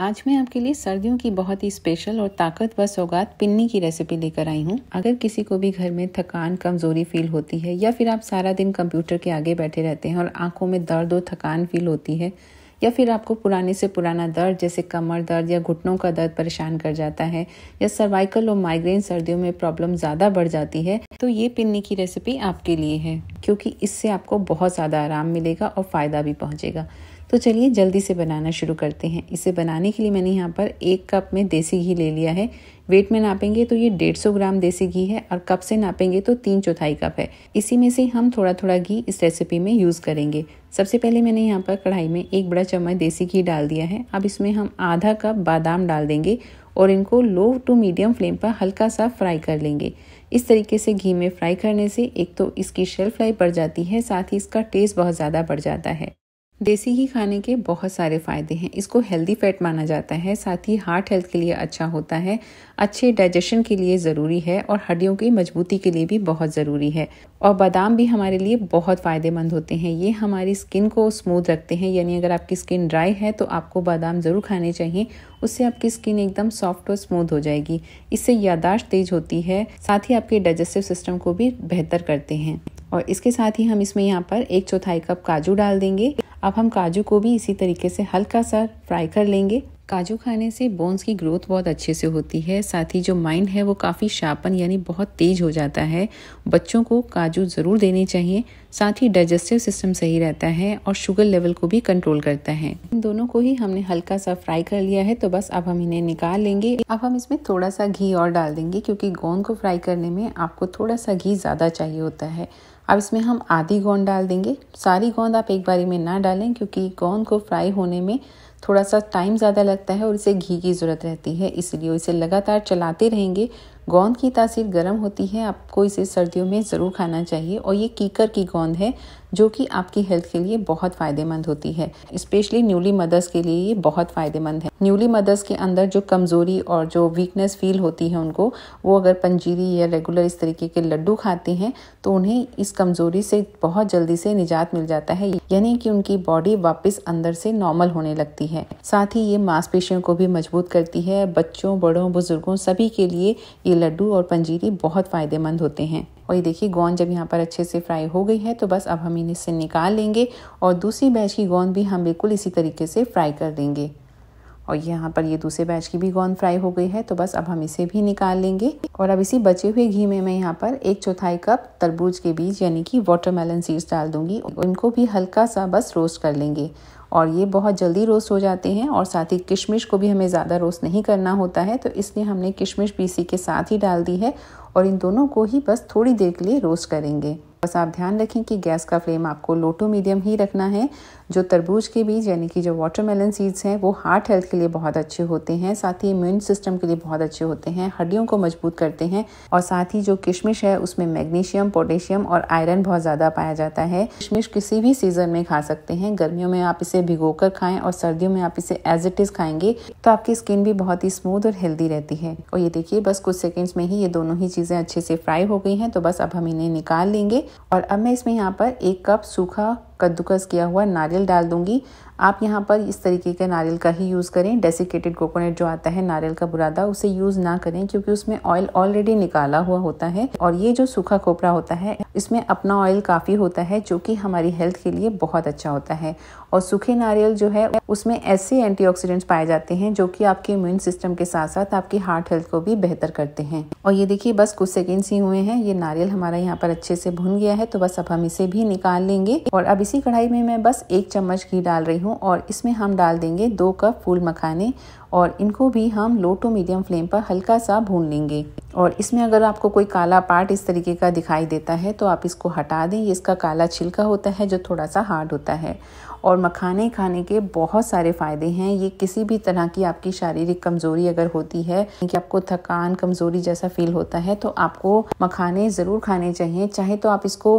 आज मैं आपके लिए सर्दियों की बहुत ही स्पेशल और ताकतवर सौगात पिन्नी की रेसिपी लेकर आई हूँ अगर किसी को भी घर में थकान कमजोरी फील होती है या फिर आप सारा दिन कंप्यूटर के आगे बैठे रहते हैं और आंखों में दर्द और थकान फील होती है या फिर आपको पुराने से पुराना दर्द जैसे कमर दर्द या घुटनों का दर्द परेशान कर जाता है या सर्वाइकल और माइग्रेन सर्दियों में प्रॉब्लम ज़्यादा बढ़ जाती है तो ये पिन्नी की रेसिपी आपके लिए है क्योंकि इससे आपको बहुत ज़्यादा आराम मिलेगा और फ़ायदा भी पहुँचेगा तो चलिए जल्दी से बनाना शुरू करते हैं इसे बनाने के लिए मैंने यहाँ पर एक कप में देसी घी ले लिया है वेट में नापेंगे तो ये डेढ़ सौ ग्राम देसी घी है और कप से नापेंगे तो तीन चौथाई कप है इसी में से हम थोड़ा थोड़ा घी इस रेसिपी में यूज़ करेंगे सबसे पहले मैंने यहाँ पर कढ़ाई में एक बड़ा चम्मच देसी घी डाल दिया है अब इसमें हम आधा कप बादाम डाल देंगे और इनको लो टू मीडियम फ्लेम पर हल्का सा फ्राई कर लेंगे इस तरीके से घी में फ्राई करने से एक तो इसकी शेल्फ लाइफ बढ़ जाती है साथ ही इसका टेस्ट बहुत ज़्यादा बढ़ जाता है देसी घी खाने के बहुत सारे फ़ायदे हैं इसको हेल्दी फैट माना जाता है साथ ही हार्ट हेल्थ के लिए अच्छा होता है अच्छे डाइजेशन के लिए ज़रूरी है और हड्डियों की मजबूती के लिए भी बहुत ज़रूरी है और बादाम भी हमारे लिए बहुत फ़ायदेमंद होते हैं ये हमारी स्किन को स्मूथ रखते हैं यानी अगर आपकी स्किन ड्राई है तो आपको बादाम ज़रूर खाने चाहिए उससे आपकी स्किन एकदम सॉफ्ट और स्मूथ हो जाएगी इससे यादाश्त तेज होती है साथ ही आपके डाइजेस्टिव सिस्टम को भी बेहतर करते हैं और इसके साथ ही हम इसमें यहाँ पर एक चौथाई कप काजू डाल देंगे अब हम काजू को भी इसी तरीके से हल्का सा फ्राई कर लेंगे काजू खाने से बोन्स की ग्रोथ बहुत अच्छे से होती है साथ ही जो माइंड है वो काफ़ी शार्पन यानी बहुत तेज हो जाता है बच्चों को काजू ज़रूर देने चाहिए साथ ही डाइजेस्टिव सिस्टम सही रहता है और शुगर लेवल को भी कंट्रोल करता है इन दोनों को ही हमने हल्का सा फ्राई कर लिया है तो बस अब हम इन्हें निकाल लेंगे अब हम इसमें थोड़ा सा घी और डाल देंगे क्योंकि गोंद को फ्राई करने में आपको थोड़ा सा घी ज़्यादा चाहिए होता है अब इसमें हम आधी गोंद डाल देंगे सारी गोंद आप एक बारी में ना डालें क्योंकि गोंद को फ्राई होने में थोड़ा सा टाइम ज़्यादा लगता है और इसे घी की ज़रूरत रहती है इसलिए इसे लगातार चलाते रहेंगे गोंद की तासीर गर्म होती है आपको इसे सर्दियों में ज़रूर खाना चाहिए और ये कीकर की गोंद है जो कि आपकी हेल्थ के लिए बहुत फ़ायदेमंद होती है स्पेशली न्यूली मदर्स के लिए ये बहुत फ़ायदेमंद है न्यूली मदर्स के अंदर जो कमज़ोरी और जो वीकनेस फील होती है उनको वो अगर पंजीरी या रेगुलर इस तरीके के लड्डू खाते हैं तो उन्हें इस कमज़ोरी से बहुत जल्दी से निजात मिल जाता है यानी कि उनकी बॉडी वापस अंदर से नॉर्मल होने लगती है साथ ही ये मांसपेशियों को भी मजबूत करती है बच्चों बड़ों बुजुर्गों सभी के लिए ये लड्डू और पंजीरी बहुत फ़ायदेमंद होते हैं और ये देखिए गोंद जब यहाँ पर अच्छे से फ्राई हो गई है तो बस अब हम इन्हें इससे निकाल लेंगे और दूसरी बैच की गोंद भी हम बिल्कुल इसी तरीके से फ्राई कर देंगे और यहाँ पर ये दूसरे बैच की भी गोंद फ्राई हो गई है तो बस अब हम इसे भी निकाल लेंगे और अब इसी बचे हुए घी में मैं यहाँ पर एक चौथाई कप तरबूज के बीज यानी कि वाटरमेलन सीड्स डाल दूंगी और इनको भी हल्का सा बस रोस्ट कर लेंगे और ये बहुत जल्दी रोस्ट हो जाते हैं और साथ ही किशमिश को भी हमें ज़्यादा रोस्ट नहीं करना होता है तो इसलिए हमने किशमिश पीसी के साथ ही डाल दी है और इन दोनों को ही बस थोड़ी देर के लिए रोस्ट करेंगे बस आप ध्यान रखें कि गैस का फ्लेम आपको लो टू मीडियम ही रखना है जो तरबूज के बीज यानी कि जो वाटरमेलन सीड्स हैं वो हार्ट हेल्थ के लिए बहुत अच्छे होते हैं साथ ही इम्यून सिस्टम के लिए बहुत अच्छे होते हैं हड्डियों को मजबूत करते हैं और साथ ही जो किशमिश है उसमें मैग्नीशियम पोटेशियम और आयरन बहुत ज़्यादा पाया जाता है किशमिश किसी भी सीजन में खा सकते हैं गर्मियों में आप इसे भिगो कर खाएं और सर्दियों में आप इसे एज इट इज़ खाएंगे तो आपकी स्किन भी बहुत ही स्मूथ और हेल्दी रहती है और ये देखिए बस कुछ सेकेंड्स में ही ये दोनों ही चीज़ें अच्छे से फ्राई हो गई हैं तो बस अब हम इन्हें निकाल लेंगे और अब मैं इसमें यहाँ पर एक कप सूखा कद्दूकस किया हुआ नारियल डाल दूंगी आप यहाँ पर इस तरीके के नारियल का ही यूज़ करें डेसिकेटेड कोकोनट जो आता है नारियल का बुरादा उसे यूज़ ना करें क्योंकि उसमें ऑयल ऑलरेडी निकाला हुआ होता है और ये जो सूखा खोपरा होता है इसमें अपना ऑयल काफ़ी होता है जो कि हमारी हेल्थ के लिए बहुत अच्छा होता है और सूखे नारियल जो है उसमें ऐसे एंटी पाए जाते हैं जो कि आपके इम्यून सिस्टम के साथ साथ आपकी हार्ट हेल्थ को भी बेहतर करते हैं और ये देखिए बस कुछ सेकेंड्स ही हुए हैं ये नारियल हमारा यहाँ पर अच्छे से भुन गया है तो बस अब हम इसे भी निकाल लेंगे और अब इसी कढ़ाई में मैं बस एक चम्मच घी डाल रही हूँ और इसमें हम डाल देंगे दो कप फूल मखाने और इनको भी हम लो टू मीडियम फ्लेम पर हल्का सा भून लेंगे और इसमें अगर आपको कोई काला पार्ट इस तरीके का दिखाई देता है तो आप इसको हटा दें ये इसका काला छिलका होता है जो थोड़ा सा हार्ड होता है और मखाने खाने के बहुत सारे फ़ायदे हैं ये किसी भी तरह की आपकी शारीरिक कमज़ोरी अगर होती है कि आपको थकान कमज़ोरी जैसा फील होता है तो आपको मखाने ज़रूर खाने चाहिए चाहे तो आप इसको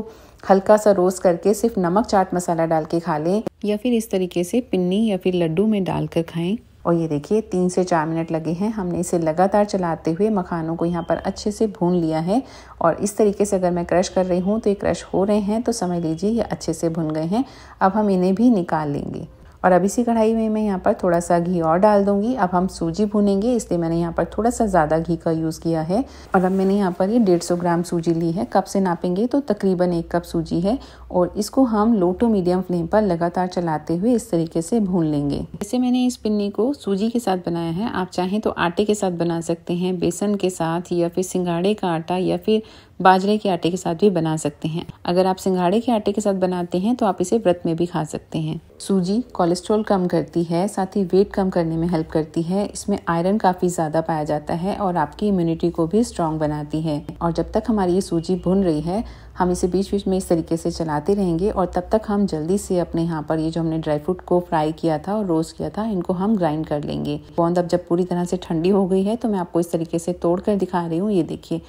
हल्का सा रोस्ट करके सिर्फ नमक चाट मसाला डाल के खा लें या फिर इस तरीके से पिन्नी या फिर लड्डू में डालकर खाएं और ये देखिए तीन से चार मिनट लगे हैं हमने इसे लगातार चलाते हुए मखानों को यहाँ पर अच्छे से भून लिया है और इस तरीके से अगर मैं क्रश कर रही हूँ तो ये क्रश हो रहे हैं तो समझ लीजिए ये अच्छे से भुन गए हैं अब हम इन्हें भी निकाल लेंगे और अब इसी कढ़ाई में मैं यहाँ पर थोड़ा सा घी और डाल दूंगी अब हम सूजी भूनेंगे इसलिए मैंने यहाँ पर थोड़ा सा ज़्यादा घी का यूज़ किया है और अब मैंने यहाँ पर ये डेढ़ सौ ग्राम सूजी ली है कप से नापेंगे तो तकरीबन एक कप सूजी है और इसको हम लो टू मीडियम फ्लेम पर लगातार चलाते हुए इस तरीके से भून लेंगे जैसे मैंने इस पिन्नी को सूजी के साथ बनाया है आप चाहें तो आटे के साथ बना सकते हैं बेसन के साथ या फिर सिंगाड़े का आटा या फिर बाजरे के आटे के साथ भी बना सकते हैं अगर आप सिंगाड़े के आटे के साथ बनाते हैं तो आप इसे व्रत में भी खा सकते हैं सूजी कोलेस्ट्रॉल कम करती है साथ ही वेट कम करने में हेल्प करती है इसमें आयरन काफ़ी ज़्यादा पाया जाता है और आपकी इम्यूनिटी को भी स्ट्रॉन्ग बनाती है और जब तक हमारी ये सूजी भुन रही है हम इसे बीच बीच में इस तरीके से चलाते रहेंगे और तब तक हम जल्दी से अपने यहाँ पर ये जो हमने ड्राई फ्रूट को फ्राई किया था और रोस्ट किया था इनको हम ग्राइंड कर लेंगे गोंद अब जब पूरी तरह से ठंडी हो गई है तो मैं आपको इस तरीके से तोड़ कर दिखा रही हूँ ये देखिए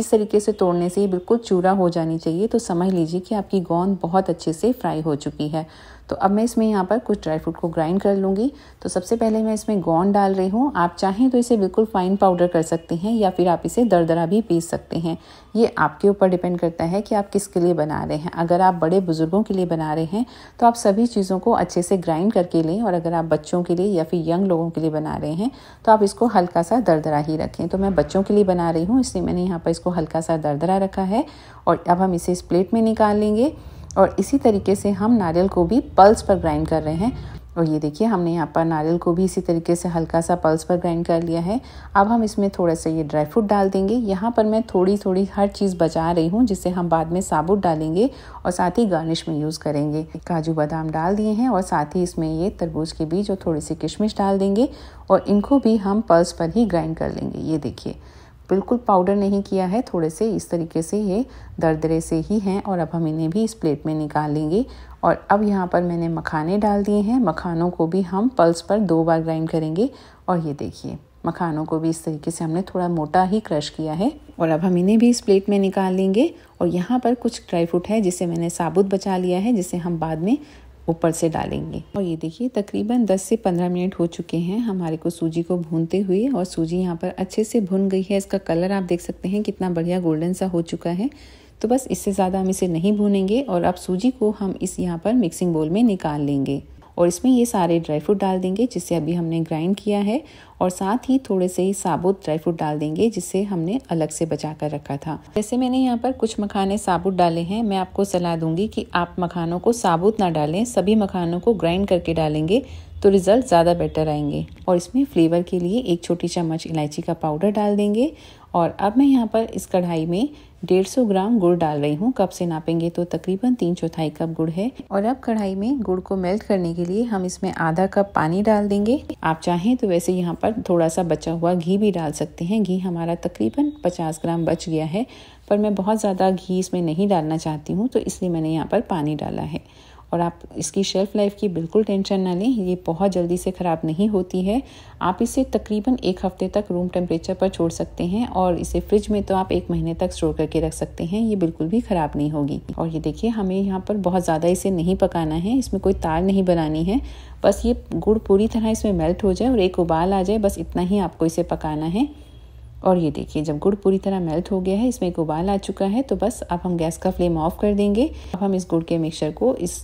इस तरीके से तोड़ने से ये बिल्कुल चूरा हो जानी चाहिए तो समझ लीजिए कि आपकी गोंद बहुत अच्छे से फ्राई हो चुकी है तो अब मैं इसमें यहाँ पर कुछ ड्राई फ्रूट को ग्राइंड कर लूँगी तो सबसे पहले मैं इसमें गोंद डाल रही हूँ आप चाहें तो इसे बिल्कुल फाइन पाउडर कर सकते हैं या फिर आप इसे दरदरा भी पीस सकते हैं ये आपके ऊपर डिपेंड करता है कि आप किसके लिए बना रहे हैं अगर आप बड़े बुज़ुर्गों के लिए बना रहे हैं तो आप सभी चीज़ों को अच्छे से ग्राइंड करके लें और अगर आप बच्चों के लिए या फिर यंग लोगों के लिए बना रहे हैं तो आप इसको हल्का सा दरदरा ही रखें तो मैं बच्चों के लिए बना रही हूँ इसलिए मैंने यहाँ पर इसको हल्का सा दरदरा रखा है और अब हम इसे इस प्लेट में निकाल लेंगे और इसी तरीके से हम नारियल को भी पल्स पर ग्राइंड कर रहे हैं और ये देखिए हमने यहाँ पर नारियल को भी इसी तरीके से हल्का सा पल्स पर ग्राइंड कर लिया है अब हम इसमें थोड़ा सा ये ड्राई फ्रूट डाल देंगे यहाँ पर मैं थोड़ी थोड़ी हर चीज़ बचा रही हूँ जिसे हम बाद में साबुत डालेंगे और साथ ही गार्निश में यूज़ करेंगे काजू बादाम डाल दिए हैं और साथ ही इसमें ये तरबूज के बीज और थोड़ी सी किशमिश डाल देंगे और इनको भी हम पल्स पर ही ग्राइंड कर लेंगे ये देखिए बिल्कुल पाउडर नहीं किया है थोड़े से इस तरीके से ये दरदरे से ही हैं और अब हम इन्हें भी इस प्लेट में निकाल लेंगे और अब यहाँ पर मैंने मखाने डाल दिए हैं मखानों को भी हम पल्स पर दो बार ग्राइंड करेंगे और ये देखिए मखानों को भी इस तरीके से हमने थोड़ा मोटा ही क्रश किया है और अब हम इन्हें भी इस प्लेट में निकाल लेंगे और यहाँ पर कुछ ड्राई फ्रूट है जिसे मैंने साबुत बचा लिया है जिसे हम बाद में ऊपर से डालेंगे और ये देखिए तकरीबन 10 से 15 मिनट हो चुके हैं हमारे को सूजी को भूनते हुए और सूजी यहाँ पर अच्छे से भुन गई है इसका कलर आप देख सकते हैं कितना बढ़िया गोल्डन सा हो चुका है तो बस इससे ज़्यादा हम इसे नहीं भूनेंगे और अब सूजी को हम इस यहाँ पर मिक्सिंग बोल में निकाल लेंगे और इसमें ये सारे ड्राई फ्रूट डाल देंगे जिसे अभी हमने ग्राइंड किया है और साथ ही थोड़े से ही साबुत ड्राई फ्रूट डाल देंगे जिसे हमने अलग से बचा कर रखा था जैसे मैंने यहाँ पर कुछ मखाने साबुत डाले हैं मैं आपको सलाह दूंगी कि आप मखानों को साबुत ना डालें सभी मखानों को ग्राइंड करके डालेंगे तो रिज़ल्ट ज़्यादा बेटर आएंगे और इसमें फ्लेवर के लिए एक छोटी चम्मच इलायची का पाउडर डाल देंगे और अब मैं यहाँ पर इस कढ़ाई में 150 ग्राम गुड़ डाल रही हूँ कप से नापेंगे तो तकरीबन तीन चौथाई कप गुड़ है और अब कढ़ाई में गुड़ को मेल्ट करने के लिए हम इसमें आधा कप पानी डाल देंगे आप चाहें तो वैसे यहाँ पर थोड़ा सा बचा हुआ घी भी डाल सकते हैं घी हमारा तकरीबन 50 ग्राम बच गया है पर मैं बहुत ज़्यादा घी इसमें नहीं डालना चाहती हूँ तो इसलिए मैंने यहाँ पर पानी डाला है और आप इसकी शेल्फ़ लाइफ की बिल्कुल टेंशन ना लें ये बहुत जल्दी से ख़राब नहीं होती है आप इसे तकरीबन एक हफ़्ते तक रूम टेम्परेचर पर छोड़ सकते हैं और इसे फ्रिज में तो आप एक महीने तक स्टोर करके रख सकते हैं ये बिल्कुल भी ख़राब नहीं होगी और ये देखिए हमें यहाँ पर बहुत ज़्यादा इसे नहीं पकाना है इसमें कोई तार नहीं बनानी है बस ये गुड़ पूरी तरह इसमें मेल्ट हो जाए और एक उबाल आ जाए बस इतना ही आपको इसे पकाना है और ये देखिए जब गुड़ पूरी तरह मेल्ट हो गया है इसमें एक उबाल आ चुका है तो बस अब हम गैस का फ्लेम ऑफ कर देंगे अब हम इस गुड़ के मिक्सचर को इस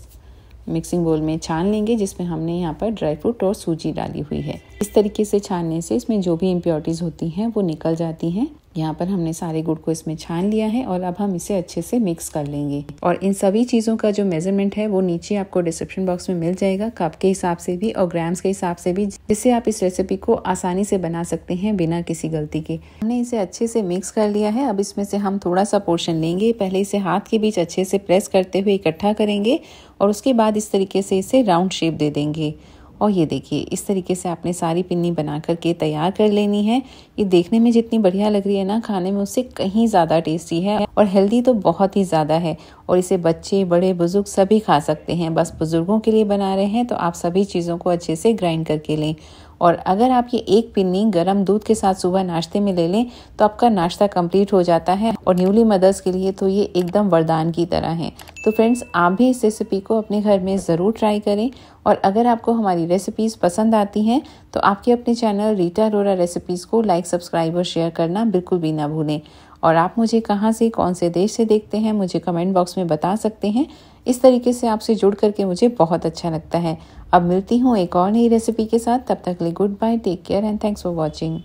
मिक्सिंग बोल में छान लेंगे जिसमें हमने यहाँ पर ड्राई फ्रूट और सूजी डाली हुई है इस तरीके से छानने से इसमें जो भी इम्प्योरिटीज़ होती हैं वो निकल जाती हैं यहाँ पर हमने सारे गुड़ को इसमें छान लिया है और अब हम इसे अच्छे से मिक्स कर लेंगे और इन सभी चीज़ों का जो मेजरमेंट है वो नीचे आपको डिस्क्रिप्शन बॉक्स में मिल जाएगा कप के हिसाब से भी और ग्राम्स के हिसाब से भी जिससे आप इस रेसिपी को आसानी से बना सकते हैं बिना किसी गलती के हमने इसे अच्छे से मिक्स कर लिया है अब इसमें से हम थोड़ा सा पोर्शन लेंगे पहले इसे हाथ के बीच अच्छे से प्रेस करते हुए इकट्ठा करेंगे और उसके बाद इस तरीके से इसे राउंड शेप दे देंगे और ये देखिए इस तरीके से आपने सारी पिन्नी बना करके तैयार कर लेनी है ये देखने में जितनी बढ़िया लग रही है ना खाने में उससे कहीं ज़्यादा टेस्टी है और हेल्दी तो बहुत ही ज़्यादा है और इसे बच्चे बड़े बुजुर्ग सभी खा सकते हैं बस बुज़ुर्गों के लिए बना रहे हैं तो आप सभी चीज़ों को अच्छे से ग्राइंड करके लें और अगर आप ये एक पिन्नी गर्म दूध के साथ सुबह नाश्ते में ले लें तो आपका नाश्ता कंप्लीट हो जाता है और न्यूली मदर्स के लिए तो ये एकदम वरदान की तरह है तो फ्रेंड्स आप भी इस रेसिपी को अपने घर में ज़रूर ट्राई करें और अगर आपको हमारी रेसिपीज़ पसंद आती हैं तो आपके अपने चैनल रीटा रोरा रेसिपीज़ को लाइक सब्सक्राइब और शेयर करना बिल्कुल भी ना भूलें और आप मुझे कहाँ से कौन से देश से देखते हैं मुझे कमेंट बॉक्स में बता सकते हैं इस तरीके से आपसे जुड़ करके मुझे बहुत अच्छा लगता है अब मिलती हूँ एक और नई रेसिपी के साथ तब तक ले goodbye take care and thanks for watching